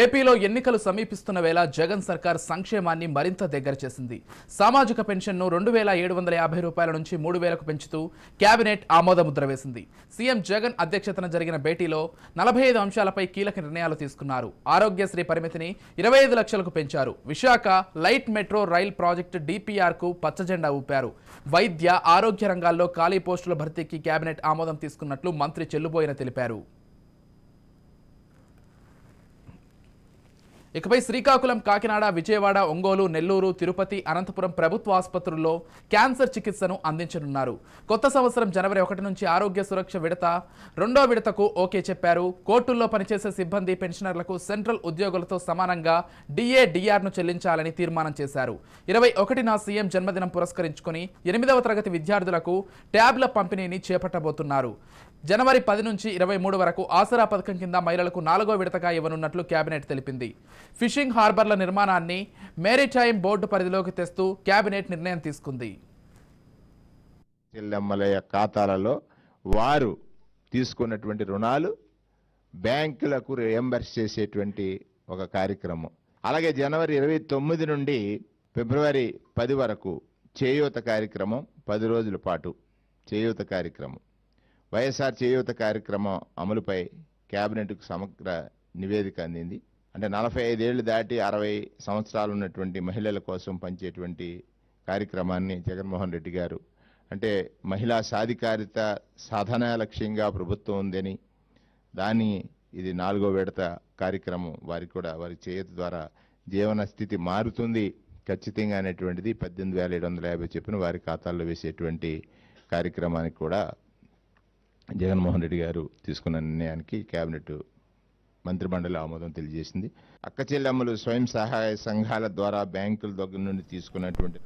ఏపీలో ఎన్నికలు సమీపిస్తున్న వేళ జగన్ సర్కార్ సంక్షేమాన్ని మరింత దగ్గర చేసింది సామాజిక పెన్షన్ను రెండు వేల ఏడు వందల యాభై రూపాయల నుంచి మూడు వేలకు పెంచుతూ కేబినెట్ ఆమోదముద్ర వేసింది సీఎం జగన్ అధ్యక్షతన జరిగిన భేటీలో నలభై ఐదు అంశాలపై కీలక నిర్ణయాలు తీసుకున్నారు ఆరోగ్యశ్రీ పరిమితిని ఇరవై ఐదు లక్షలకు పెంచారు Visakha light metro rail project డిపిఆర్కు పచ్చజెండా ఊపారు వైద్య ఆరోగ్య రంగాల్లో ఖాళీ పోస్టుల భర్తీకి కేబినెట్ ఆమోదం తీసుకున్నట్లు మంత్రి చెల్లుబోయిన తెలిపారు ఇకపై శ్రీకాకుళం కాకినాడ విజయవాడ ఒంగోలు నెల్లూరు తిరుపతి అనంతపురం ప్రభుత్వ ఆసుపత్రుల్లో క్యాన్సర్ చికిత్సను అందించనున్నారు కొత్త సంవత్సరం జనవరి ఒకటి నుంచి ఆరోగ్య సురక్ష విడత రెండో విడతకు ఓకే చెప్పారు కోర్టుల్లో పనిచేసే సిబ్బంది పెన్షనర్లకు సెంట్రల్ ఉద్యోగులతో సమానంగా డిఏ ను చెల్లించాలని తీర్మానం చేశారు ఇరవై ఒకటిన సీఎం జన్మదినం పురస్కరించుకుని ఎనిమిదవ తరగతి విద్యార్థులకు ట్యాబ్ల పంపిణీని చేపట్టబోతున్నారు జనవరి పది నుంచి ఇరవై మూడు వరకు ఆసరా పథకం కింద మహిళలకు నాలుగో విడతగా ఇవ్వనున్నట్లు కేబినెట్ తెలిపింది ఫిషింగ్ హార్బర్ల నిర్మాణాన్ని మేరీటైమ్ బోర్డు పరిధిలోకి తెస్తూ కేబినెట్ నిర్ణయం తీసుకుంది ఖాతాలలో వారు తీసుకున్నటువంటి రుణాలు బ్యాంకులకు రియంబర్స్ చేసేటువంటి ఒక కార్యక్రమం అలాగే జనవరి ఇరవై తొమ్మిది నుండి ఫిబ్రవరి పది వరకు చేయూత కార్యక్రమం పది రోజుల పాటు చేయూత కార్యక్రమం వైఎస్ఆర్ చేయూత కార్యక్రమం అమలుపై కేబినెట్కు సమగ్ర నివేదిక అందింది అంటే నలభై ఐదేళ్లు దాటి అరవై సంవత్సరాలు ఉన్నటువంటి మహిళల కోసం పంచేటువంటి కార్యక్రమాన్ని జగన్మోహన్ రెడ్డి గారు అంటే మహిళా సాధికారిత సాధన లక్ష్యంగా ప్రభుత్వం ఉందని దాని ఇది నాలుగో విడత కార్యక్రమం వారికి కూడా వారి చేయత ద్వారా జీవన స్థితి మారుతుంది ఖచ్చితంగా అనేటువంటిది పద్దెనిమిది వేల ఏడు వందల యాభై చెప్పిన వారి ఖాతాల్లో వేసేటువంటి కార్యక్రమానికి కూడా జగన్మోహన్ రెడ్డి గారు తీసుకున్న నిర్ణయానికి కేబినెట్ మంత్రిమండలి ఆమోదం తెలియజేసింది అక్క చెల్లెమ్మలు స్వయం సహాయ సంఘాల ద్వారా బ్యాంకుల దగ్గర నుండి తీసుకున్నటువంటి